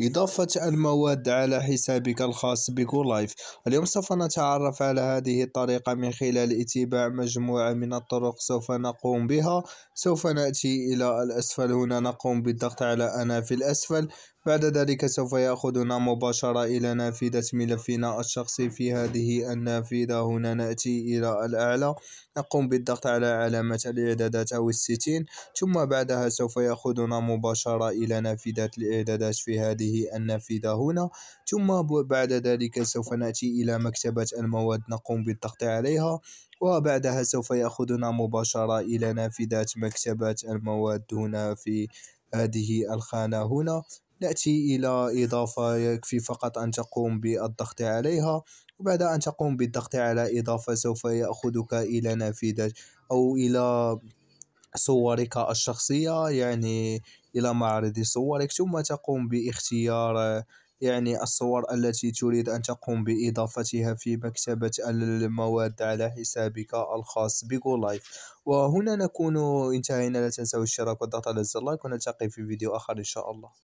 إضافة المواد على حسابك الخاص بكو لايف اليوم سوف نتعرف على هذه الطريقة من خلال اتباع مجموعة من الطرق سوف نقوم بها سوف نأتي إلى الأسفل هنا نقوم بالضغط على أنا في الأسفل بعد ذلك سوف يأخذنا مباشرة إلى نافذة ملفنا الشخصي في هذه النافذة هنا نأتي إلى الأعلى نقوم بالضغط على علامة الإعدادات أو الستين ثم بعدها سوف يأخذنا مباشرة إلى نافذة الإعدادات في هذه النافذة هنا ثم بعد ذلك سوف نأتي إلى مكتبة المواد نقوم بالضغط عليها وبعدها سوف يأخذنا مباشرة إلى نافذة مكتبة المواد هنا في هذه الخانة هنا نأتي إلى إضافة يكفي فقط أن تقوم بالضغط عليها وبعد أن تقوم بالضغط على إضافة سوف يأخذك إلى نافذة أو إلى صورك الشخصية يعني إلى معرض صورك ثم تقوم باختيار يعني الصور التي تريد أن تقوم بإضافتها في مكتبة المواد على حسابك الخاص بجو لايف وهنا نكون انتهينا لا تنسوا الاشتراك والضغط على الزر لايك ونلتقي في فيديو آخر إن شاء الله